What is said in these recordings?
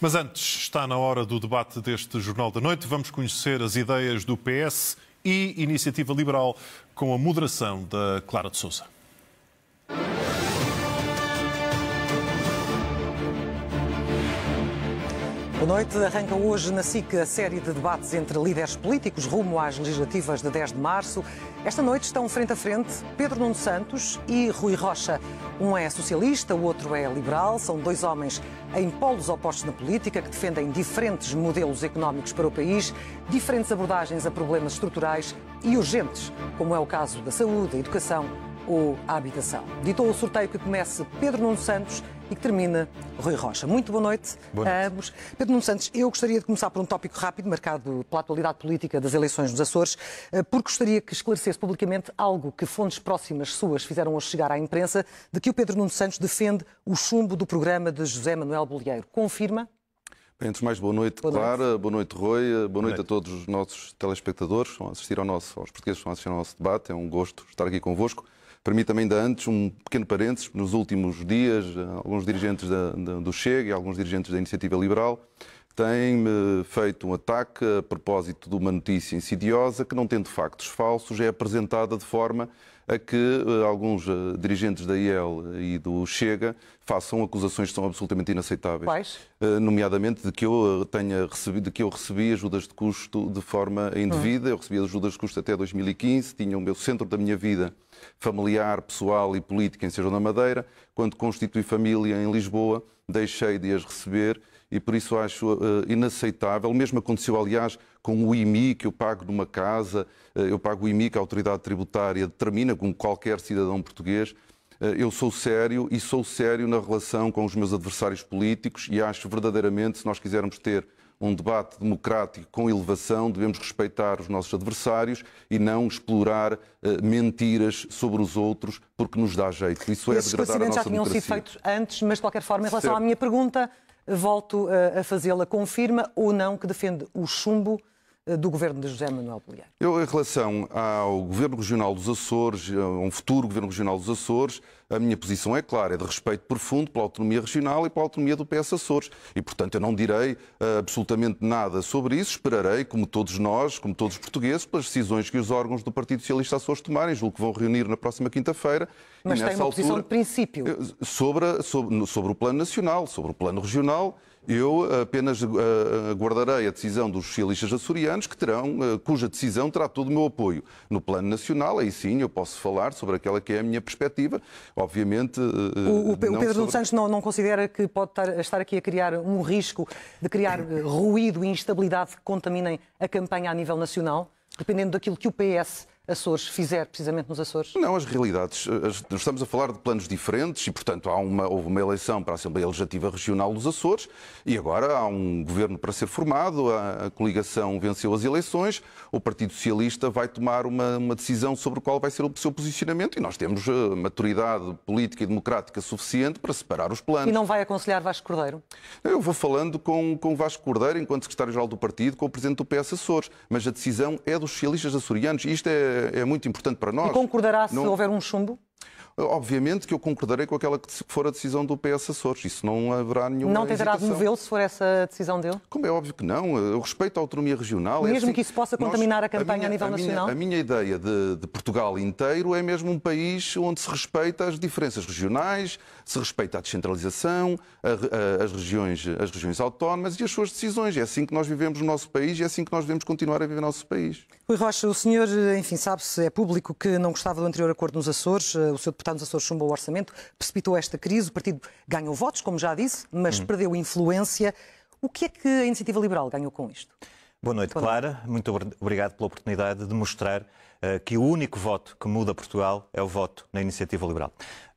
Mas antes, está na hora do debate deste Jornal da Noite. Vamos conhecer as ideias do PS e Iniciativa Liberal com a moderação da Clara de Sousa. Boa noite. Arranca hoje na SIC a série de debates entre líderes políticos rumo às legislativas de 10 de março. Esta noite estão frente a frente Pedro Nuno Santos e Rui Rocha. Um é socialista, o outro é liberal. São dois homens em polos opostos na política que defendem diferentes modelos económicos para o país, diferentes abordagens a problemas estruturais e urgentes, como é o caso da saúde, da educação ou a habitação. Ditou o sorteio que comece Pedro Nuno Santos e que termina Rui Rocha. Muito boa noite, boa noite. a ambos. Pedro Nuno Santos, eu gostaria de começar por um tópico rápido, marcado pela atualidade política das eleições nos Açores, eh, porque gostaria que esclarecesse publicamente algo que fontes próximas suas fizeram hoje chegar à imprensa, de que o Pedro Nuno Santos defende o chumbo do programa de José Manuel Bolieiro. Confirma? Entre antes de mais, boa noite, boa Clara, noite. boa noite, Rui, boa, boa noite, noite, a todos os nossos telespectadores que estão a assistir ao nosso, aos portugueses que estão a assistir ao nosso debate. É um gosto estar aqui convosco. Permite-me ainda antes um pequeno parênteses. Nos últimos dias, eh, alguns dirigentes da, da, do Chega e alguns dirigentes da Iniciativa Liberal têm feito um ataque a propósito de uma notícia insidiosa que, não tendo factos falsos, é apresentada de forma a que eh, alguns eh, dirigentes da IEL e do Chega façam acusações que são absolutamente inaceitáveis. Quais? Nomeadamente de que eu tenha recebido, de que eu recebi ajudas de custo de forma indevida. Hum. Eu recebi ajudas de custo até 2015, tinha o meu centro da minha vida familiar, pessoal e política em Sejão da Madeira. Quando constituí família em Lisboa, deixei de as receber e por isso acho uh, inaceitável. mesmo aconteceu, aliás, com o IMI que eu pago numa casa, uh, eu pago o IMI que a autoridade tributária determina, como qualquer cidadão português. Uh, eu sou sério e sou sério na relação com os meus adversários políticos e acho verdadeiramente, se nós quisermos ter um debate democrático com elevação, devemos respeitar os nossos adversários e não explorar uh, mentiras sobre os outros porque nos dá jeito. Isso é Esses é degradar a nossa democracia. já tinham sido feitos antes, mas de qualquer forma, em relação certo. à minha pergunta, volto eh, a fazê-la. Confirma ou não que defende o chumbo eh, do governo de José Manuel Bolheiro? Eu, em relação ao governo regional dos Açores, eh, a um futuro governo regional dos Açores, a minha posição é clara, é de respeito profundo pela autonomia regional e pela autonomia do PS Açores. E, portanto, eu não direi uh, absolutamente nada sobre isso. Esperarei, como todos nós, como todos os portugueses, pelas decisões que os órgãos do Partido Socialista Açores tomarem. Julgo que vão reunir na próxima quinta-feira. Mas tem uma altura, posição de princípio. Sobre, sobre, sobre o plano nacional, sobre o plano regional eu eh, apenas eh, eh, guardarei a decisão dos socialistas açorianos, que terão, cuja decisão terá todo o meu apoio. No plano nacional, aí sim eu posso falar sobre aquela que é a minha perspectiva. Obviamente. O, o Pedro sobre... Santos não, não, considera que pode estar aqui a criar um risco de criar ruído e instabilidade que contaminem a campanha a nível nacional, dependendo daquilo que o PS Açores fizer precisamente nos Açores? Não, as realidades. Nós estamos a falar de planos diferentes e, portanto, há uma, houve uma eleição para a Assembleia Legislativa Regional dos Açores e agora há um governo para ser formado, a, a coligação venceu as eleições, o Partido Socialista vai tomar uma, uma decisão sobre qual vai ser o seu posicionamento e nós temos eh, maturidade política e democrática suficiente para separar os planos. E não vai aconselhar Vasco Cordeiro? Eu vou falando com, com Vasco Cordeiro, enquanto secretário-geral do partido, com o presidente do PS Açores, mas a decisão é dos socialistas açorianos e isto é é, é, muito importante para nós. E concordará se não... houver um chumbo? obviamente que eu concordarei com aquela que for a decisão do PS Açores. Isso não haverá nenhuma Não tentará removê-lo se for essa decisão dele? Como é óbvio que não. Eu respeito a autonomia regional. É mesmo é assim, que isso possa contaminar nós, a campanha a, minha, a nível a nacional? Minha, a minha ideia de, de, Portugal inteiro é mesmo um país onde se respeita as diferenças regionais, se respeita a descentralização, a, as, regiões, as regiões autónomas e as suas decisões. É assim que nós vivemos no nosso país e é assim que nós devemos continuar a viver no nosso país. Rui Rocha, o senhor, enfim, sabe-se, é público que não gostava do anterior acordo nos Açores. Eh, o seu deputado Estado dos Açores chumbou o orçamento, precipitou esta crise, o partido ganhou votos, como já disse, mas hum. perdeu influência. O que é que a Iniciativa Liberal ganhou com isto? Boa noite, Boa noite. Clara. Muito obrigado pela oportunidade de mostrar uh, que o único voto que muda Portugal é o voto na Iniciativa Liberal.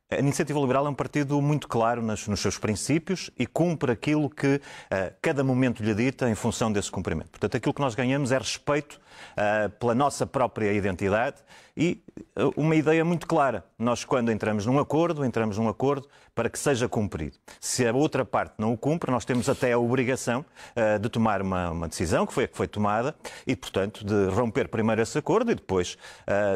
A Iniciativa Liberal é um partido muito claro nas, nos seus princípios e cumpre aquilo que uh, cada momento lhe dita em função desse cumprimento. Portanto, aquilo que nós ganhamos é respeito eh, pela nossa própria identidade e eh, uma ideia muito clara. Nós, quando entramos num acordo, entramos num acordo para que seja cumprido. Se a outra parte não o cumpre, nós temos até a obrigação eh, de tomar uma, uma, decisão, que foi a que foi tomada, e, portanto, de romper primeiro esse acordo e depois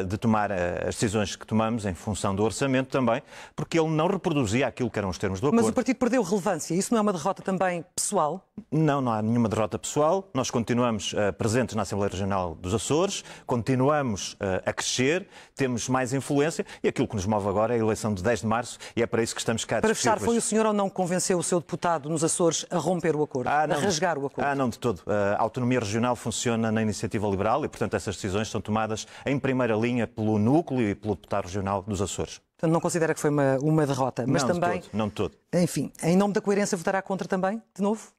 de tomar as decisões que tomamos em função do orçamento também, porque ele não reproduzia aquilo que eram os termos do acordo. Mas o partido perdeu relevância. Isso não é uma derrota também pessoal? Não, não há nenhuma derrota pessoal. Nós continuamos presentes na Assembleia Regional dos Açores, continuamos uh, a crescer, temos mais influência e aquilo que nos move agora é a eleição de 10 de março e é para isso que estamos cá. Para fechar, foi o senhor ou não que convenceu o seu deputado nos Açores a romper o acordo, ah, não, a rasgar o acordo? Ah, não, de todo. Eh, a autonomia regional funciona na iniciativa liberal e, portanto, essas decisões são tomadas em primeira linha pelo núcleo e pelo deputado regional dos Açores. Portanto, não considera que foi uma, uma derrota, mas não, também. De todo, não de todo. Enfim, em nome da coerência, votará contra também, de novo?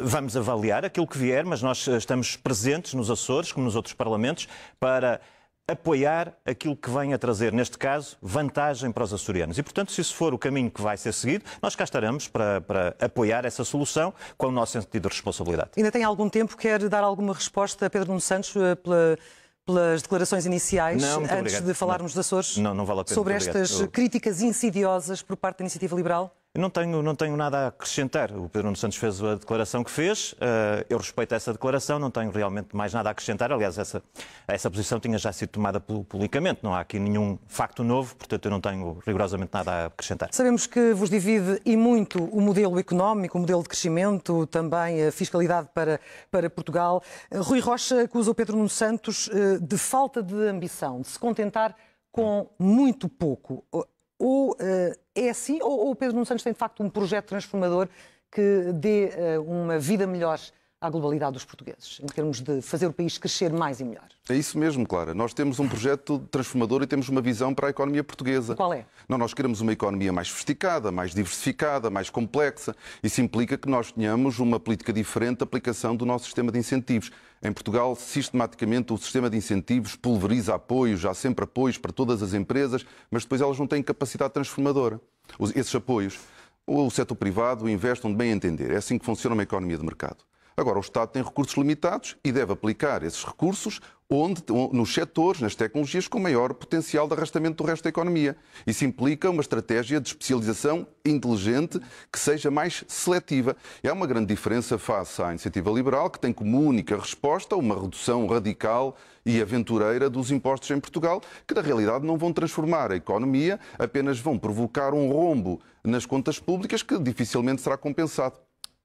vamos avaliar aquilo que vier, mas nós eh, estamos presentes nos Açores, como nos outros parlamentos, para apoiar aquilo que vem a trazer, neste caso, vantagem para os açorianos. E, portanto, se isso for o caminho que vai ser seguido, nós cá estaremos para, para apoiar essa solução com o nosso sentido de responsabilidade. Ainda tem algum tempo? Quer dar alguma resposta a Pedro Nuno Santos eh, pela, pelas declarações iniciais, não, antes obrigado. de falarmos não, Açores, não, não vale pena, sobre estas obrigado. críticas insidiosas por parte da Iniciativa Liberal? não tenho, não tenho nada a acrescentar. O Pedro Nuno Santos fez a declaração que fez. Eh, eu respeito essa declaração, não tenho realmente mais nada a acrescentar. Aliás, essa, essa posição tinha já sido tomada publicamente. Não há aqui nenhum facto novo, portanto, eu não tenho rigorosamente nada a acrescentar. Sabemos que vos divide e muito o modelo económico, o modelo de crescimento, também a fiscalidade para, para Portugal. Rui Rocha acusa o Pedro Nuno Santos eh, de falta de ambição, de se contentar com muito pouco. Ou eh, é assim ou, ou o Pedro Nuno Santos tem de facto um projeto transformador que dê uh, uma vida melhor à globalidade dos portugueses, em termos de fazer o país crescer mais e melhor. É isso mesmo, Clara. Nós temos um projeto transformador e temos uma visão para a economia portuguesa. Qual é? Não, nós queremos uma economia mais sofisticada, mais diversificada, mais complexa. Isso implica que nós tenhamos uma política diferente de aplicação do nosso sistema de incentivos. Em Portugal, sistematicamente, o sistema de incentivos pulveriza apoios, há sempre apoios para todas as empresas, mas depois elas não têm capacidade transformadora. Esses apoios. O setor privado investe onde bem entender. É assim que funciona uma economia de mercado. Agora, o Estado tem recursos limitados e deve aplicar esses recursos onde, nos setores, nas tecnologias com maior potencial de arrastamento do resto da economia. Isso implica uma estratégia de especialização inteligente que seja mais seletiva. E há uma grande diferença face à iniciativa liberal, que tem como única resposta uma redução radical e aventureira dos impostos em Portugal, que na realidade não vão transformar a economia, apenas vão provocar um rombo nas contas públicas que dificilmente será compensado.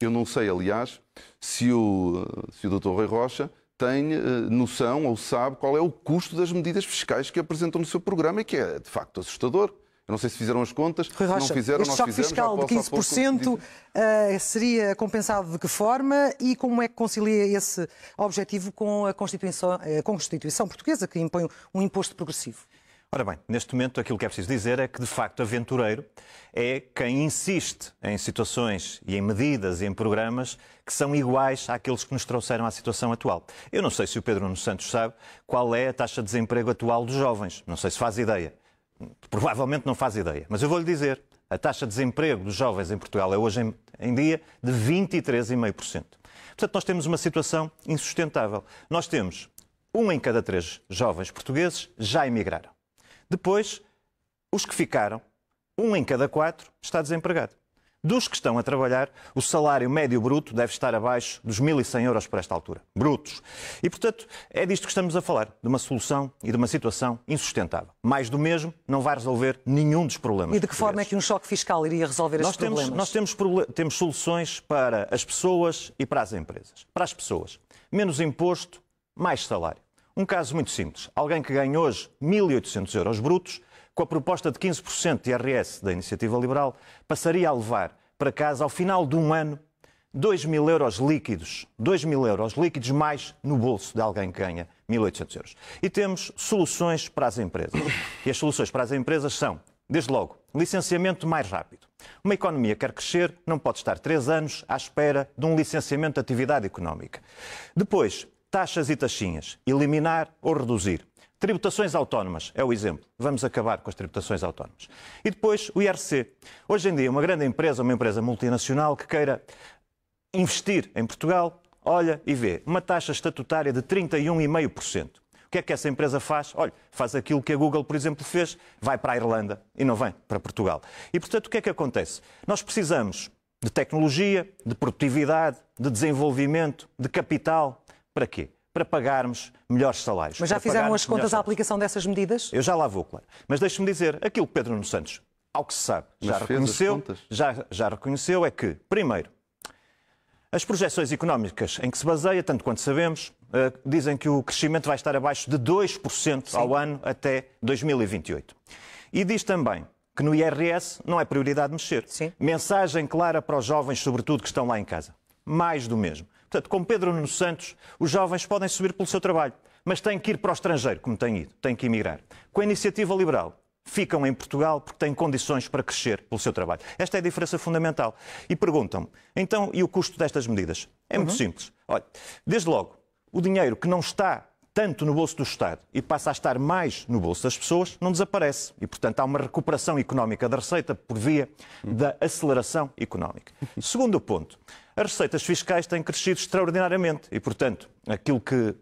Eu não sei, aliás, se o, se o Dr. Rui Rocha tem eh, noção ou sabe qual é o custo das medidas fiscais que apresentam no seu programa e que é, de facto, assustador. Eu não sei se fizeram as contas, Rui Rocha, não fizeram, este choque fiscal de 15% pouco... Eh, seria compensado de que forma e como é que concilia esse objetivo com a Constituição, eh, a Constituição portuguesa, que impõe um imposto progressivo? Ora bem, neste momento aquilo que é preciso dizer é que, de facto, aventureiro é quem insiste em situações e em medidas e em programas que são iguais àqueles que nos trouxeram à situação atual. Eu não sei se o Pedro Nuno Santos sabe qual é a taxa de desemprego atual dos jovens. Não sei se faz ideia. Provavelmente não faz ideia. Mas eu vou-lhe dizer. A taxa de desemprego dos jovens em Portugal é hoje em dia de 23,5%. Portanto, nós temos uma situação insustentável. Nós temos um em cada três jovens portugueses já emigraram. Depois, os que ficaram, um em cada quatro está desempregado. Dos que estão a trabalhar, o salário médio bruto deve estar abaixo dos 1.100 euros por esta altura, brutos. E, portanto, é disto que estamos a falar, de uma solução e de uma situação insustentável. Mais do mesmo não vai resolver nenhum dos problemas. E de que forma é que um choque fiscal iria resolver nós estes temos, problemas? Nós temos, temos soluções para as pessoas e para as empresas. Para as pessoas, menos imposto, mais salário. Um caso muito simples. Alguém que ganha hoje 1.800 euros brutos, com a proposta de 15% de IRS da Iniciativa Liberal, passaria a levar para casa, ao final de um ano, 2.000 euros líquidos, 2.000 euros líquidos mais no bolso de alguém que ganha 1.800 euros. E temos soluções para as empresas. E as soluções para as empresas são, desde logo, licenciamento mais rápido. Uma economia quer crescer, não pode estar três anos à espera de um licenciamento de atividade económica. Depois, Taxas e taxinhas, eliminar ou reduzir. Tributações autónomas é o exemplo. Vamos acabar com as tributações autónomas. E depois o IRC. Hoje em dia, uma grande empresa, uma empresa multinacional que queira investir em Portugal, olha e vê uma taxa estatutária de 31,5%. O que é que essa empresa faz? Olha, faz aquilo que a Google, por exemplo, fez, vai para a Irlanda e não vem para Portugal. E, portanto, o que é que acontece? Nós precisamos de tecnologia, de produtividade, de desenvolvimento, de capital, para quê? Para pagarmos melhores salários. Mas já fizeram as contas à aplicação dessas medidas? Eu já lá vou, claro. Mas deixe-me dizer, aquilo que Pedro Nuno Santos, ao que se sabe, já reconheceu, já, já reconheceu é que, primeiro, as projeções económicas em que se baseia, tanto quanto sabemos, eh, dizem que o crescimento vai estar abaixo de 2% Sim. ao ano até 2028. E diz também que no IRS não é prioridade mexer. Sim. Mensagem clara para os jovens, sobretudo, que estão lá em casa. Mais do mesmo. Portanto, como Pedro Nuno Santos, os jovens podem subir pelo seu trabalho, mas têm que ir para o estrangeiro, como têm ido, têm que emigrar. Com a iniciativa liberal, ficam em Portugal porque têm condições para crescer pelo seu trabalho. Esta é a diferença fundamental. E perguntam-me, então, e o custo destas medidas? É muito uhum. simples. Olha, desde logo, o dinheiro que não está tanto no bolso do Estado e passa a estar mais no bolso das pessoas, não desaparece. E, portanto, há uma recuperação económica da receita por via da aceleração económica. Segundo ponto, as receitas fiscais têm crescido extraordinariamente e, portanto, aquilo que uh,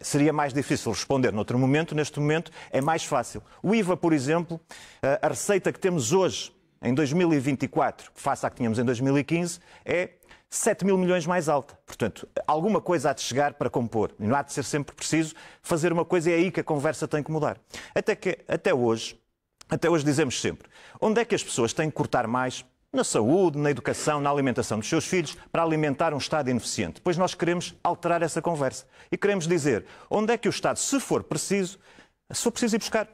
seria mais difícil responder noutro momento, neste momento, é mais fácil. O IVA, por exemplo, uh, a receita que temos hoje, em 2024, face à que tínhamos em 2015, é 7 mil milhões mais alta. Portanto, alguma coisa há de chegar para compor. E não há de ser sempre preciso fazer uma coisa, e é aí que a conversa tem que mudar. Até, que, até hoje, até hoje dizemos sempre, onde é que as pessoas têm que cortar mais na saúde, na educação, na alimentação dos seus filhos, para alimentar um Estado ineficiente. Pois nós queremos alterar essa conversa. E queremos dizer onde é que o Estado, se for preciso, se for preciso ir buscar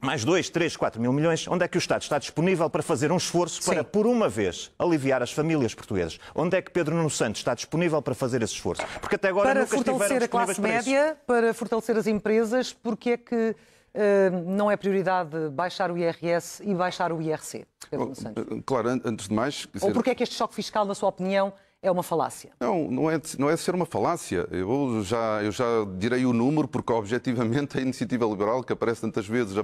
mais 2, 3, 4 mil milhões, onde é que o Estado está disponível para fazer um esforço para, por uma vez, aliviar as famílias portuguesas? Onde é que Pedro Nuno Santos está disponível para fazer esse esforço? Porque até agora para nunca fortalecer a classe média, para fortalecer as empresas, porque é que não é prioridade baixar o IRS e baixar o IRC? Pedro oh, claro, antes de mais. Dizer... Ou porque é que este choque fiscal, na sua opinião, é uma falácia? Não, não é, não é ser uma falácia. Eu já, eu já direi o número, porque objetivamente a iniciativa liberal, que aparece tantas vezes,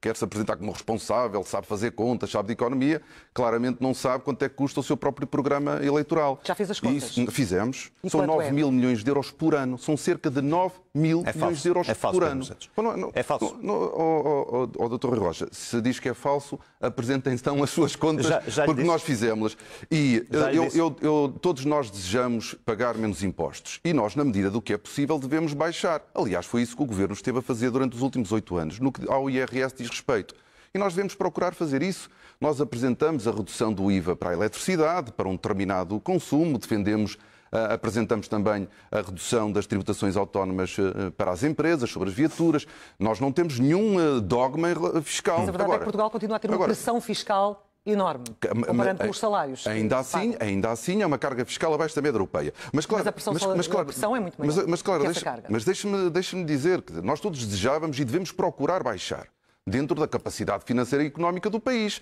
quer se apresentar como responsável, sabe fazer contas, sabe de economia, claramente não sabe quanto é que custa o seu próprio programa eleitoral. Já fez as contas? Isso, fizemos. E São 9 é? mil milhões de euros por ano. São cerca de 9 mil é milhões de euros é falso, por ano. Não, não, é falso. Não, oh, oh, oh, Dr. Rocha, se diz que é falso, apresentem então as suas contas, já, já porque disse. nós fizemos-las. E eh, eu, eu, eu, todos nós desejamos pagar menos impostos e nós, na medida do que é possível, devemos baixar. Aliás, foi isso que o Governo esteve a fazer durante os últimos oito anos, no que ao IRS diz respeito. E nós devemos procurar fazer isso. Nós apresentamos a redução do IVA para a eletricidade, para um determinado consumo, defendemos Uh, apresentamos também a redução das tributações autónomas uh, para as empresas, sobre as viaturas. Nós não temos nenhum uh, dogma fiscal. Mas a verdade agora, é que Portugal continua a ter agora, uma pressão fiscal enorme, comparando com os salários. Ainda assim, ainda assim é uma carga fiscal abaixo da média europeia. Mas, claro, mas a pressão, mas, mas, claro, pressão é muito maior mas, mas claro, deixa, Mas deixe-me dizer que nós todos desejávamos e devemos procurar baixar dentro da capacidade financeira e económica do país.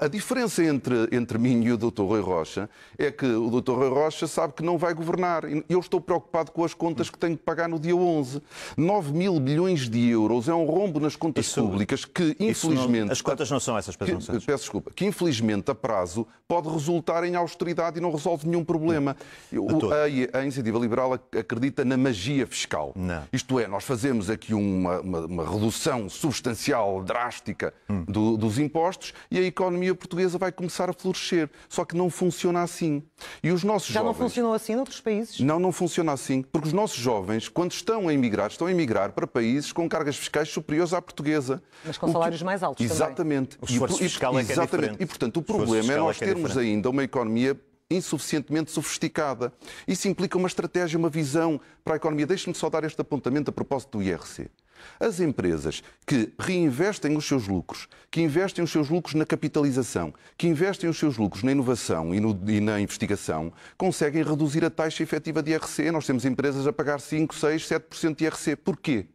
A, diferença entre, entre mim e o Dr. Rui Rocha é que o Dr. Rui Rocha sabe que não vai governar. Eu estou preocupado com as contas que tenho que pagar no dia 11. 9 mil bilhões de euros é um rombo nas contas isso, públicas que, infelizmente. Não, as contas não são essas, Pedro que, Peço desculpa. Que, infelizmente, a prazo, pode resultar em austeridade e não resolve nenhum problema. O, a, a, Iniciativa Liberal acredita na magia fiscal. Não. Isto é, nós fazemos aqui uma, uma, uma redução substancial, drástica hum. do, dos impostos e aí economia portuguesa vai começar a florescer. Só que não funciona assim. E os nossos Já jovens... não funcionou assim noutros países? Não, não funciona assim. Porque os nossos jovens, quando estão a emigrar, estão a emigrar para países com cargas fiscais superiores à portuguesa. Mas com salários que... mais altos Exatamente. Também. O esforço e, fiscal é que é exatamente. diferente. E, portanto, o problema é, é nós é termos é ainda uma economia insuficientemente sofisticada. Isso implica uma estratégia, uma visão para a economia. Deixe-me só dar este apontamento a propósito do IRC. As empresas que reinvestem os seus lucros, que investem os seus lucros na capitalização, que investem os seus lucros na inovação e, no, e na investigação, conseguem reduzir a taxa efetiva de IRC. Nós temos empresas a pagar 5, 6, 7% de IRC. Porquê?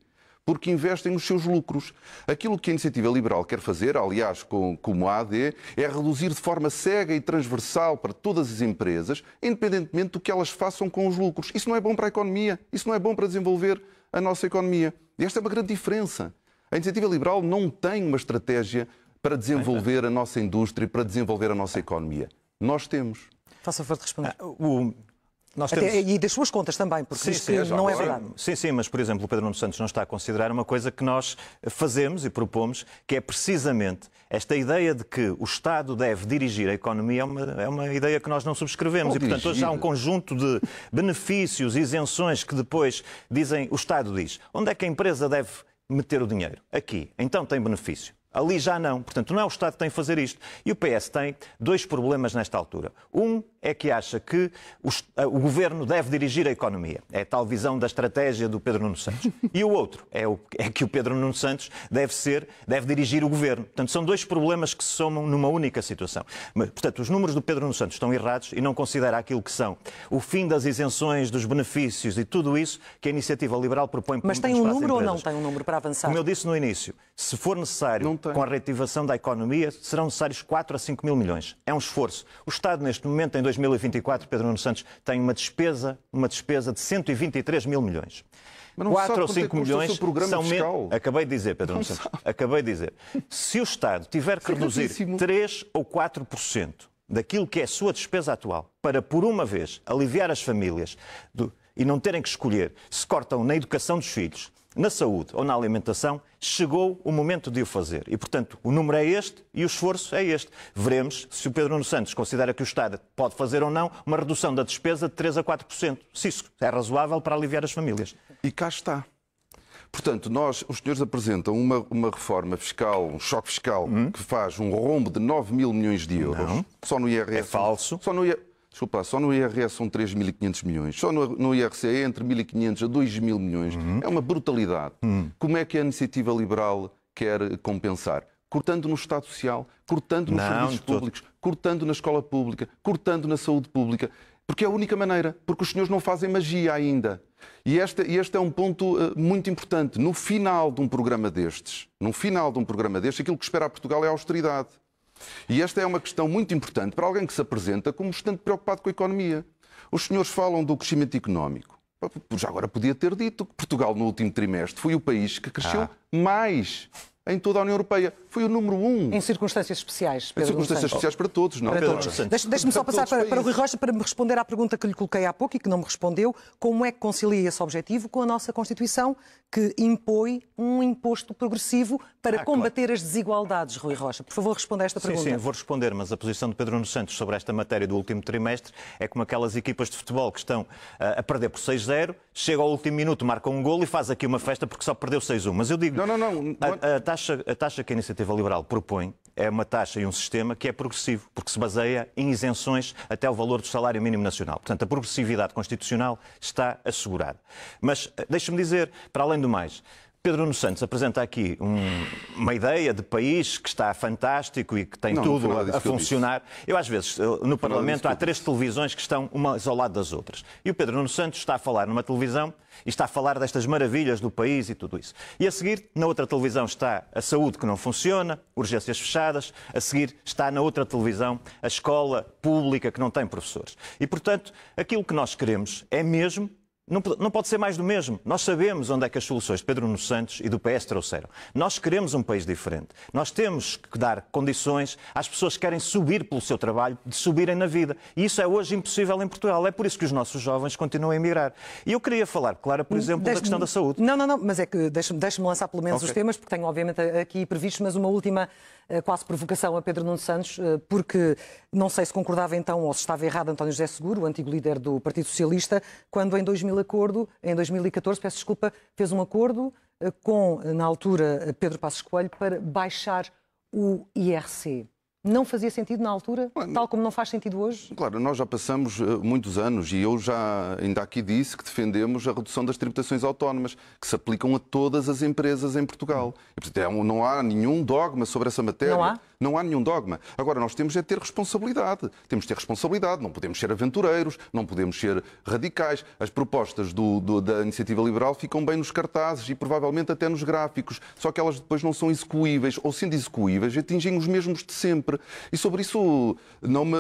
porque investem os seus lucros. Aquilo que a iniciativa liberal quer fazer, aliás, com, como a AD, é reduzir de forma cega e transversal para todas as empresas, independentemente do que elas façam com os lucros. Isso não é bom para a economia, isso não é bom para desenvolver a nossa economia. E esta é uma grande diferença. A iniciativa liberal não tem uma estratégia para desenvolver a nossa indústria, para desenvolver a nossa economia. Nós temos. Faça favor de responder. Ah, o, temos... Até, e das suas contas também, porque sim, isto sim, não é verdade. Sim, sim, mas, por exemplo, o Pedro Nuno Santos não está a considerar uma coisa que nós fazemos e propomos, que é precisamente esta ideia de que o Estado deve dirigir a economia, é uma, é uma ideia que nós não subscrevemos. e, portanto, hoje há um conjunto de benefícios, e isenções que depois dizem, o Estado diz, onde é que a empresa deve meter o dinheiro? Aqui. Então tem benefício. Ali já não. Portanto, não é o Estado que tem que fazer isto. E o PS tem dois problemas nesta altura. Um é que acha que o, o, governo deve dirigir a economia. É a tal visão da estratégia do Pedro Nuno Santos. E o outro é, o, é, que o Pedro Nuno Santos deve ser, deve dirigir o governo. Portanto, são dois problemas que se somam numa única situação. portanto, os números do Pedro Nuno Santos estão errados e não considera aquilo que são o fim das isenções, dos benefícios e tudo isso que a iniciativa liberal propõe. Mas tem um número ou não tem um número para avançar? Como eu disse no início, se for necessário com a reativação da economia, serão necessários 4 a 5 mil milhões. É um esforço. O Estado, neste momento, em 2024, Pedro Nuno Santos, tem uma despesa, uma despesa de 123 mil milhões. Mas não 4 ou 5 é milhões são menos. Acabei de dizer, Pedro não Santos. Sabe. Acabei de dizer. Se o Estado tiver que reduzir 3 ou 4% daquilo que é a sua despesa atual para, por uma vez, aliviar as famílias do... e não terem que escolher se cortam na educação dos filhos, na saúde ou na alimentação, chegou o momento de o fazer. E, portanto, o número é este e o esforço é este. Veremos se o Pedro Nuno Santos considera que o Estado pode fazer ou não uma redução da despesa de 3 a 4%, se isso é razoável para aliviar as famílias. E cá está. Portanto, nós, os senhores apresentam uma, uma reforma fiscal, um choque fiscal, hum? que faz um rombo de 9 mil milhões de euros. Não. Só no IRS. É falso. Só no IRS. Desculpa, só no IRS são 3.500 milhões, só no, no IRC é entre 1.500 a 2.000 milhões. Uhum. É uma brutalidade. Uhum. Como é que a iniciativa liberal quer compensar? Cortando no Estado Social, cortando nos Não, serviços públicos, cortando na escola pública, cortando na saúde pública. Porque é a única maneira, porque os senhores não fazem magia ainda. E este, este é um ponto uh, muito importante. No final de um programa destes, no final de um programa destes, aquilo que espera a Portugal é a austeridade. E esta é uma questão muito importante para alguém que se apresenta como bastante preocupado com a economia. Os senhores falam do crescimento económico. Já agora podia ter dito que Portugal, no último trimestre, foi o país que cresceu ah. mais em toda a União Europeia. Foi o número um. Em circunstâncias especiais, Pedro Em circunstâncias especiais para todos, não? Para Pedro todos. Deixe-me só passar para, é para o Rui Rocha para me responder à pergunta que lhe coloquei há pouco e que não me respondeu. Como é que concilia esse objetivo com a nossa Constituição, que impõe um imposto progressivo para ah, combater claro. as desigualdades, Rui Rocha? Por favor, responda a esta sim, pergunta. Sim, vou responder, mas a posição de Pedro Nuno Santos sobre esta matéria do último trimestre é como aquelas equipas de futebol que estão eh, a perder por 6-0 chega ao último minuto, marca um golo e faz aqui uma festa porque só perdeu 6-1. Mas eu digo, não, não, não. A, a, taxa, a taxa que a Iniciativa Liberal propõe é uma taxa e um sistema que é progressivo, porque se baseia em isenções até o valor do salário mínimo nacional. Portanto, a progressividade constitucional está assegurada. Mas eh, deixe-me dizer, para além do mais, Pedro Nuno Santos apresenta aqui um, uma ideia de país que está fantástico e que tem não, tudo a funcionar. Eu, eu, às vezes, no Parlamento há três televisões que estão umas ao lado das outras. E o Pedro Nuno Santos está a falar numa televisão e está a falar destas maravilhas do país e tudo isso. E a seguir, na outra televisão está a saúde que não funciona, urgências fechadas, a seguir está na outra televisão a escola pública que não tem professores. E, portanto, aquilo que nós queremos é mesmo não, não, pode ser mais do mesmo. Nós sabemos onde é que as soluções de Pedro Nuno Santos e do PS trouxeram. Nós queremos um país diferente. Nós temos que dar condições às pessoas que querem subir pelo seu trabalho, de subirem na vida. E isso é hoje impossível em Portugal. É por isso que os nossos jovens continuam a emigrar. E eu queria falar, Clara, por exemplo, da questão da saúde. Não, não, não, mas é que deixa-me lançar pelo menos okay. os temas, porque tenho obviamente aqui previstos, mas uma última eh, quase provocação a Pedro Nuno Santos, eh, porque não sei se concordava então ou se estava errado António José Seguro, o antigo líder do Partido Socialista, quando em 2000 acordo, em 2014, peço desculpa, fez um acordo eh, com, na altura, Pedro Passos Coelho para baixar o IRC não fazia sentido na altura, Bom, tal como não faz sentido hoje? Claro, nós já passamos eh, muitos anos e eu já ainda aqui disse que defendemos a redução das tributações autónomas, que se aplicam a todas as empresas em Portugal. E, portanto, é não há nenhum dogma sobre essa matéria. Não há? Não há nenhum dogma. Agora, nós temos é ter responsabilidade. Temos de ter responsabilidade. Não podemos ser aventureiros, não podemos ser radicais. As propostas do, do, da iniciativa liberal ficam bem nos cartazes e provavelmente até nos gráficos, só que elas depois não são execuíveis ou, sendo execuíveis, atingem os mesmos de sempre sempre. E sobre isso, não me,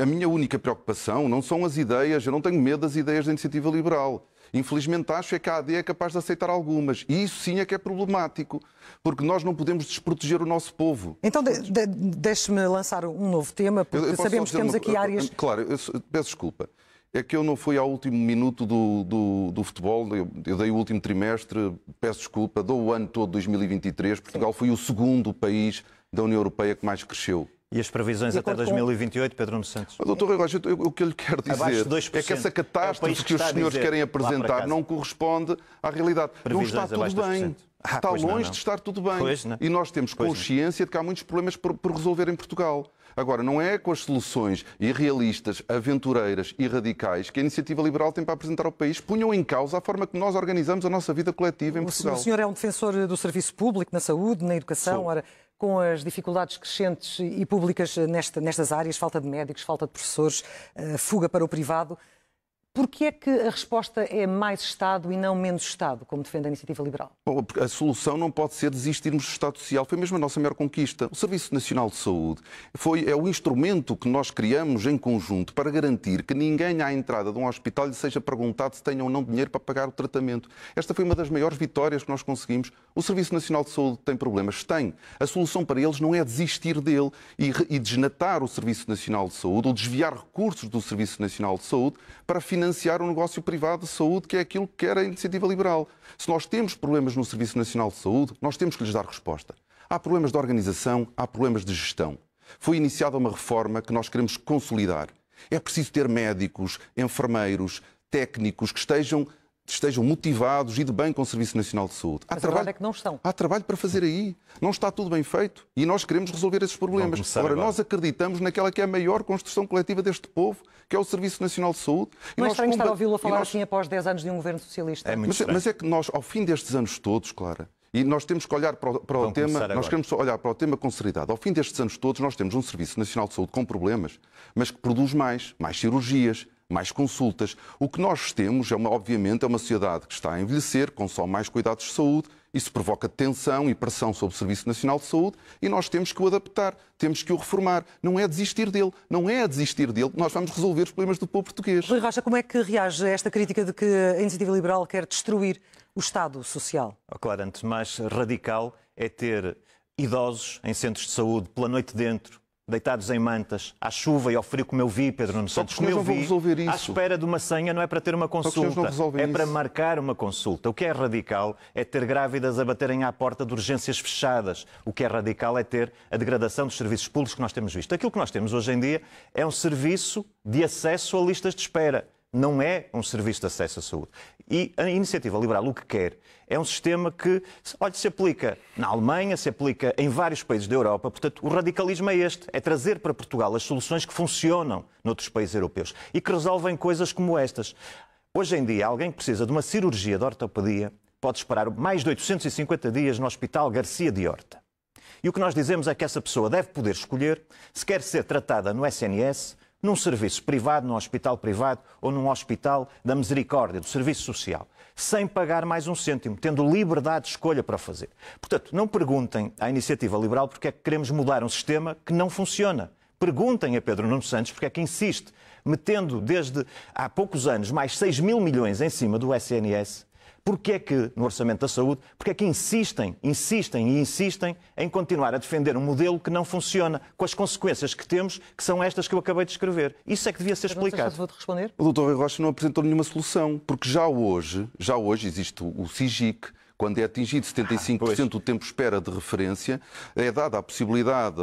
a minha única preocupação não são as ideias, eu não tenho medo das ideias da iniciativa liberal. Infelizmente acho é que a AD é capaz de aceitar algumas. E isso sim é que é problemático, porque nós não podemos desproteger o nosso povo. Então de, de, deixe-me lançar um novo tema, porque eu, eu sabemos que temos uma... aqui áreas. Claro, eu, peço desculpa. É que eu não fui ao último minuto do, do, do futebol, eu, eu, dei o último trimestre, peço desculpa, dou o ano todo 2023. Portugal sim. foi o segundo país da União Europeia que mais cresceu. E as previsões e até 2028, com... Pedro Nuno Santos? Doutor Rui Rocha, o que eu lhe quero dizer é que essa catástrofe é que, que, os senhores dizer, querem apresentar não corresponde à realidade. Previsões não está tudo bem. Ah, está longe não, não. de estar tudo bem. E nós temos pois consciência não. de que há muitos problemas por, por resolver em Portugal. Agora, não é com as soluções irrealistas, aventureiras e radicais que a iniciativa liberal tem para apresentar ao país, punham em causa a forma que nós organizamos a nossa vida coletiva em Portugal. O senhor é um defensor do serviço público, na saúde, na educação. Sou. Ora, com as dificuldades crescentes e públicas nesta, nestas áreas, falta de médicos, falta de professores, eh, fuga para o privado. Porquê é que a resposta é mais Estado e não menos Estado, como defende a iniciativa liberal? Bom, a solução não pode ser desistirmos do Estado Social. Foi mesmo a nossa maior conquista. O Serviço Nacional de Saúde foi, é o instrumento que nós criamos em conjunto para garantir que ninguém à entrada de um hospital lhe seja perguntado se tem ou não dinheiro para pagar o tratamento. Esta foi uma das maiores vitórias que nós conseguimos. O Serviço Nacional de Saúde tem problemas? Tem. A solução para eles não é desistir dele e, e desnatar o Serviço Nacional de Saúde ou desviar recursos do Serviço Nacional de Saúde para financiar financiar um negócio privado de saúde, que é aquilo que era a iniciativa liberal. Se nós temos problemas no Serviço Nacional de Saúde, nós temos que lhes dar resposta. Há problemas de organização, há problemas de gestão. Foi iniciada uma reforma que nós queremos consolidar. É preciso ter médicos, enfermeiros, técnicos que estejam estejam motivados e de bem com o Serviço Nacional de Saúde. Há Mas trabalho é que não estão. Há trabalho para fazer aí. Não está tudo bem feito e nós queremos resolver esses problemas. Agora, agora, nós acreditamos naquela que é a maior construção coletiva deste povo, que é o Serviço Nacional de Saúde. E não é estranho estar a ouvi-lo a falar nós... assim após 10 anos de um governo socialista. É muito mas, é- estranho. mas é que nós, ao fim destes anos todos, Clara, e nós temos que olhar para o, para o tema, agora. nós queremos olhar para o tema com seriedade. Ao fim destes anos todos, nós temos um Serviço Nacional de Saúde com problemas, mas que produz mais, mais cirurgias, mais consultas. O que nós temos, é uma, obviamente, é uma sociedade que está a envelhecer, consome mais cuidados de saúde, isso provoca tensão e pressão sobre o Serviço Nacional de Saúde e nós temos que o adaptar, temos que o reformar. Não é desistir dele, não é desistir dele. Nós vamos resolver os problemas do povo português. Rui Rocha, como é que reage a esta crítica de que a Iniciativa Liberal quer destruir o Estado Social? Oh, claro, antes mais radical é ter idosos em centros de saúde pela noite dentro, deitados em mantas, à chuva e ao frio, como eu vi, Pedro Nuno Santos, como eu vi, à espera de uma senha, não é para ter uma consulta, é isso. para marcar uma consulta. O que é radical é ter grávidas a baterem à porta de urgências fechadas. O que é radical é ter a degradação dos serviços públicos que nós temos visto. Aquilo que nós temos hoje em dia é um serviço de acesso a listas de espera não é um serviço de acesso à saúde. E a iniciativa liberal o que quer é um sistema que, olha, se aplica na Alemanha, se aplica em vários países da Europa. Portanto, o radicalismo é este: é trazer para Portugal as soluções que funcionam noutros países europeus e que resolvem coisas como estas. Hoje em dia, alguém que precisa de uma cirurgia de ortopedia pode esperar mais de 850 dias no Hospital Garcia de Horta. E o que nós dizemos é que essa pessoa deve poder escolher se quer ser tratada no SNS num serviço privado, num hospital privado ou num hospital da misericórdia, do serviço social, sem pagar mais um cêntimo, tendo liberdade de escolha para fazer. Portanto, não perguntem à iniciativa liberal porque é que queremos mudar um sistema que não funciona. Perguntem a Pedro Nuno Santos porque é que insiste, metendo desde há poucos anos mais 6 mil milhões em cima do SNS Porquê é que, no orçamento da saúde, porque é que insistem, insistem e insistem em continuar a defender um modelo que não funciona, com as consequências que temos, que são estas que eu acabei de escrever? Isso é que devia ser explicado. Se vou responder. O doutor Rui Rocha não apresentou nenhuma solução, porque já hoje, já hoje existe o SIGIC, quando é atingido 75% ah, do tempo de espera de referência, é dada a possibilidade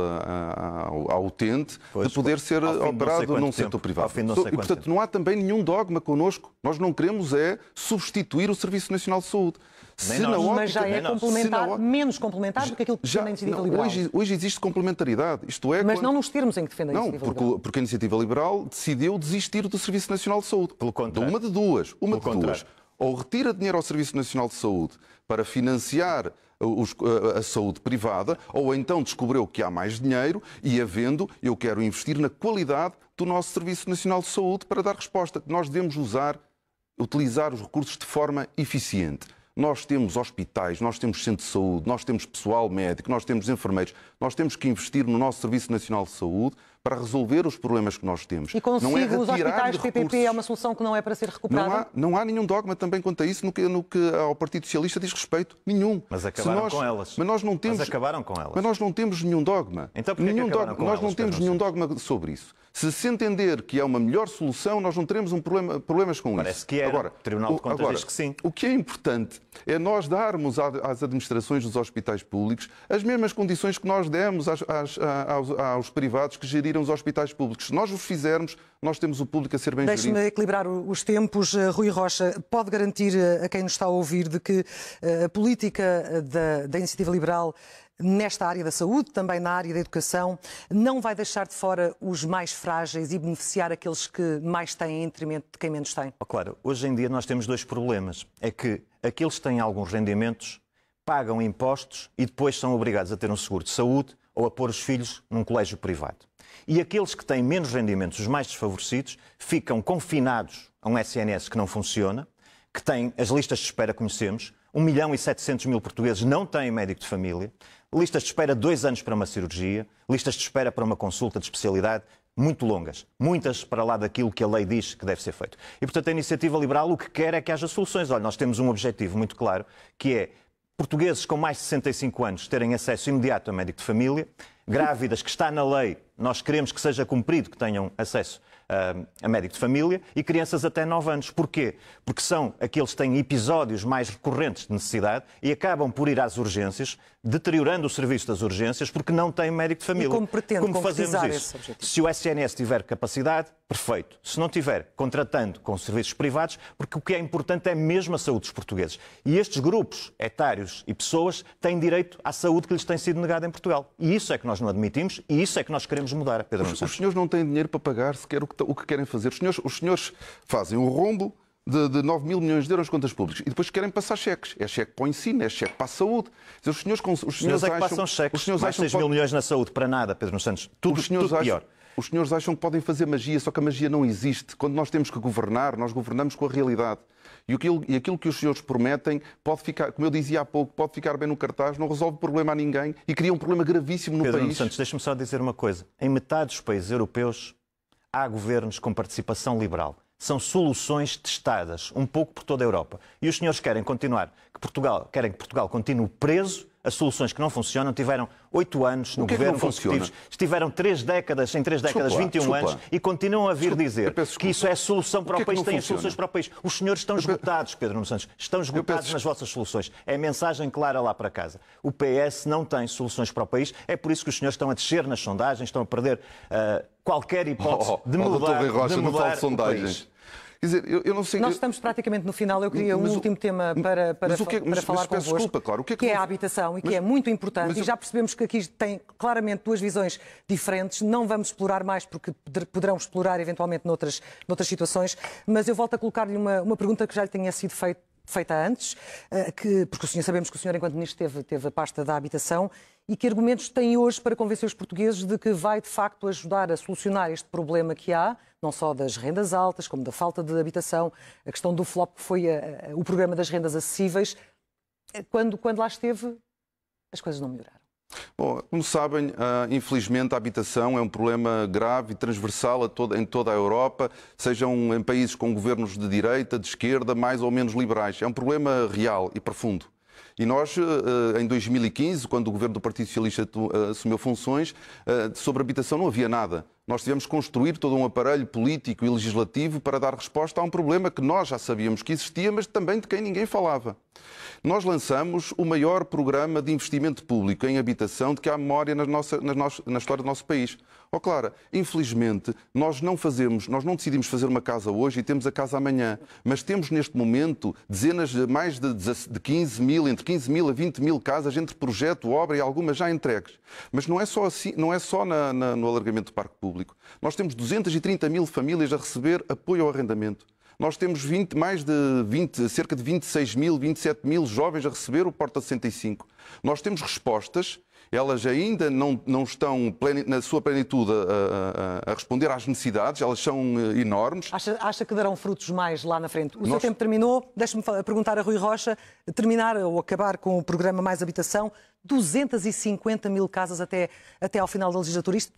ao, utente pois, de poder pois, ser eh, operado num setor privado. e, portanto, tempo. não há também nenhum dogma connosco. Nós não queremos é substituir o Serviço Nacional de Saúde. se nós, ótica, mas já é complementar, menos complementar do que aquilo que já, defende a iniciativa não, liberal. Hoje, hoje, existe complementaridade, isto é... Mas quando... não nos termos em que defende a não, iniciativa porque, liberal. Não, porque a iniciativa liberal decidiu desistir do Serviço Nacional de Saúde. Pelo contrário. De uma de duas. Uma Pelo de contrário. duas ou retira dinheiro ao Serviço Nacional de Saúde para financiar a saúde privada, ou então descobriu que há mais dinheiro e, havendo, eu quero investir na qualidade do nosso Serviço Nacional de Saúde para dar resposta, que nós devemos usar, utilizar os recursos de forma eficiente. Nós temos hospitais, nós temos centro de saúde, nós temos pessoal médico, nós temos enfermeiros, nós temos que investir no nosso Serviço Nacional de Saúde para resolver os problemas que nós temos. E consigo, não é os hospitais PPP é uma solução que não é para ser recuperada? Não há, não há nenhum dogma também quanto a isso no que, no que ao Partido Socialista diz respeito. Nenhum. Mas acabaram nós, com elas. Mas nós não temos, mas acabaram com elas. Mas nós não temos nenhum dogma. Então porquê nenhum que dogma, Nós elas, não temos nenhum dogma sobre isso. Se se entender que é uma melhor solução, nós não teremos um problema, problemas com Parece isso. Parece que é. Agora, o Tribunal de Contas agora, diz que sim. O que é importante é nós darmos às administrações dos hospitais públicos as mesmas condições que nós demos às, às, aos, aos privados que geriram os hospitais públicos. Se nós o fizermos, nós temos o público a ser bem Deixe-me equilibrar os tempos. Eh, Rui Rocha, pode garantir eh, a quem nos está a ouvir de que eh, a política da, da iniciativa liberal nesta área da saúde, também na área da educação, não vai deixar de fora os mais frágeis e beneficiar aqueles que mais têm em detrimento de quem menos tem? Oh, claro, hoje em dia nós temos dois problemas. É que aqueles que têm alguns rendimentos pagam impostos e depois são obrigados a ter um seguro de saúde ou a pôr os filhos num colégio privado. E aqueles que têm menos rendimentos, os mais desfavorecidos, ficam confinados a um SNS que não funciona, que tem as listas de espera que conhecemos, 1 milhão e 700 mil portugueses não têm médico de família, listas de espera dois anos para uma cirurgia, listas de espera para uma consulta de especialidade muito longas, muitas para lá daquilo que a lei diz que deve ser feito. E, portanto, a iniciativa liberal o que quer é que haja soluções. Olha, nós temos um objetivo muito claro, que é portugueses com mais de 65 anos terem acesso imediato a médico de família, grávidas que está na lei, nós queremos que seja cumprido, que tenham acesso uh, a médico de família, e crianças até 9 anos. Porquê? Porque são aqueles que têm episódios mais recorrentes de necessidade e acabam por ir às urgências, deteriorando o serviço das urgências porque não tem médico de família. E como pretende como fazemos isso? Se o SNS tiver capacidade, perfeito. Se não tiver, contratando com serviços privados, porque o que é importante é mesmo a saúde dos portugueses. E estes grupos etários e pessoas têm direito à saúde que lhes tem sido negada em Portugal. E isso é que nós não admitimos e isso é que nós queremos mudar, Pedro Os, os senhores não têm dinheiro para pagar sequer o que, o que querem fazer. Os senhores, os senhores fazem um rombo de, de 9 mil milhões de euros contas públicas. E depois querem passar cheques. É cheque para o ensino, é cheque para a saúde. Dizer, os senhores, os senhores, os senhores é que acham, passam cheques. Os senhores mais acham 6 mil pode... milhões na saúde, para nada, Pedro Santos. Tudo, os senhores tudo acham, pior. Os senhores acham que podem fazer magia, só que a magia não existe. Quando nós temos que governar, nós governamos com a realidade. E aquilo, e aquilo, que os senhores prometem pode ficar, como eu dizia há pouco, pode ficar bem no cartaz, não resolve problema a ninguém e cria um problema gravíssimo no Pedro país. Pedro Santos, deixa-me só dizer uma coisa. Em metade dos países europeus há governos com participação liberal são soluções testadas um pouco por toda a Europa. E os senhores querem continuar, que Portugal, querem que Portugal continue preso a soluções que não funcionam, tiveram oito anos no é governo é tiveram estiveram três décadas, em três décadas, desculpa, 21 desculpa. anos, e continuam a vir desculpa, dizer que isso é solução para o, o é país, é soluções para o país. Os senhores estão esgotados, Pedro Nuno Santos, estão esgotados nas vossas soluções. É mensagem clara lá para casa. O PS não tem soluções para o país, é por isso que os senhores estão a descer nas sondagens, estão a perder uh, qualquer hipótese oh, oh de oh, mudar, oh, Rocha, de mudar sondagens. Quer dizer, eu, eu, não sei... Nós estamos praticamente no final. Eu queria mas, um último tema para, para, o que é, para mas, falar mas, convosco. Desculpa, claro. O que é que, que é a habitação e que é muito importante. e já percebemos que aqui tem claramente duas visões diferentes. Não vamos explorar mais porque poderão explorar eventualmente noutras, noutras situações. Mas eu volto a colocar-lhe uma, uma pergunta que já lhe tinha sido feita feita antes, eh, que, porque o senhor, sabemos que o senhor, enquanto ministro, teve, teve a pasta da habitação, e que argumentos tem hoje para convencer os portugueses de que vai, de facto, ajudar a solucionar este problema que há, não só das rendas altas, como da falta de habitação, a questão do FLOP, que foi a, eh, a, eh, o programa das rendas acessíveis. Quando, quando lá esteve, as coisas não melhoraram. Bom, como sabem, ah, infelizmente a habitação é um problema grave e transversal em toda a Europa, sejam em países com governos de direita, de esquerda, mais ou menos liberais. É um problema real e profundo. E nós, ah, ah, em 2015, quando o governo do Partido Socialista assumiu funções, sobre habitação não havia nada. Nós tivemos que construir todo um aparelho político e legislativo para dar resposta a um problema que nós já sabíamos que existia, mas também de quem ninguém falava. Nós lançamos o maior programa de investimento público em habitação de que há memória na, nossa, na, nossa, na história do nosso país. Ó oh, Clara, infelizmente, nós não fazemos, nós não decidimos fazer uma casa hoje e temos a casa amanhã, mas temos neste momento dezenas, mais de, de 15 mil, entre 15 mil a 20 mil casas entre projeto, obra e algumas já entregues. Mas não é só, assim, não é só na, na, no alargamento do parque público público. Nós temos 230 mil famílias a receber apoio ao arrendamento. Nós temos 20, mais de 20, cerca de 26 mil, 27 mil jovens a receber o Porta 65. Nós temos respostas, elas ainda não, não estão na sua plenitude a, a, a, responder às necessidades, elas são eh, enormes. Acha, acha que darão frutos mais lá na frente? O Nós... seu tempo terminou, deixe-me perguntar a Rui Rocha, terminar ou acabar com o programa Mais Habitação, 250 mil casas até, até ao final da legislatura. Isto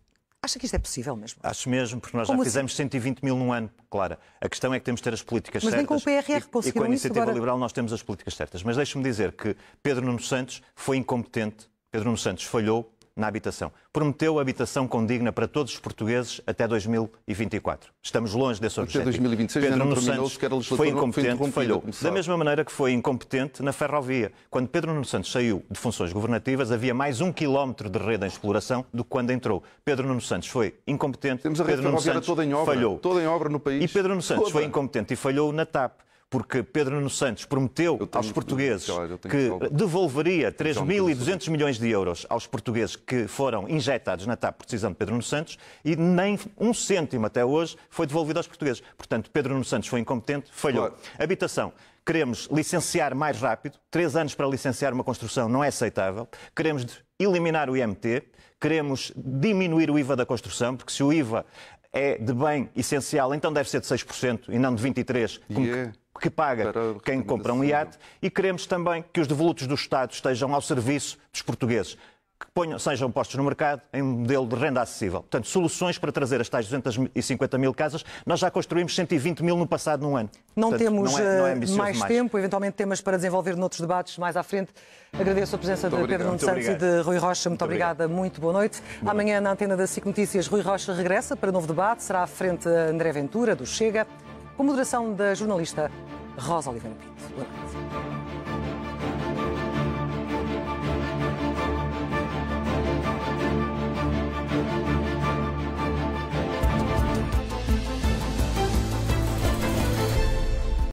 Acha que isto é possível mesmo? Acho mesmo, porque nós Como já assim? fizemos 120 mil num ano, Clara. A questão é que temos de ter as políticas Mas certas. Mas nem com o PRR conseguimos. E, e com a Iniciativa agora... Liberal nós temos as políticas certas. Mas deixe-me dizer que Pedro Nuno Santos foi incompetente, Pedro Nuno Santos falhou na habitação. Prometeu habitação condigna para todos os portugueses até 2024. Estamos longe desse objetivo. Até 2026 Pedro Nuno Santos foi incompetente, falhou. Da mesma maneira que foi incompetente na ferrovia. Quando Pedro Nuno Santos saiu de funções governativas, havia mais um quilómetro de rede em exploração do que quando entrou. Pedro Nuno Santos foi incompetente. Temos a rede Pedro Nuno Santos toda em obra, falhou. toda em obra no país. E Pedro Nuno Santos toda. foi incompetente e falhou na TAP porque Pedro Nuno Santos prometeu tenho, aos portugueses que devolveria 3.200 milhões de euros aos portugueses que foram injetados na TAP por decisão de Pedro Nuno Santos e nem um cêntimo até hoje foi devolvido aos portugueses. Portanto, Pedro Nuno Santos foi incompetente, falhou. Claro. Habitação. Queremos licenciar mais rápido. Três anos para licenciar uma construção não é aceitável. Queremos eliminar o IMT. Queremos diminuir o IVA da construção, porque se o IVA é de bem essencial, então deve ser de 6% e não de 23%, como, yeah que paga quem compra um iate e queremos também que os devolutos do Estado estejam ao serviço dos portugueses que ponham, sejam postos no mercado em um modelo de renda acessível. Portanto, soluções para trazer as tais 250 mil casas. Nós já construímos 120 mil no passado num ano. Não Portanto, temos não é, não é eh, mais, mais, tempo, eventualmente temas para desenvolver noutros debates mais à frente. Agradeço a presença muito de obrigado. Pedro Nunes Santos e de Rui Rocha. Muito, muito obrigada, obrigado. muito boa noite. Boa Amanhã, na antena da SIC Notícias, Rui Rocha regressa para novo debate. Será à frente André Ventura, do Chega com moderação da jornalista Rosa Oliveira Pinto. Boa noite.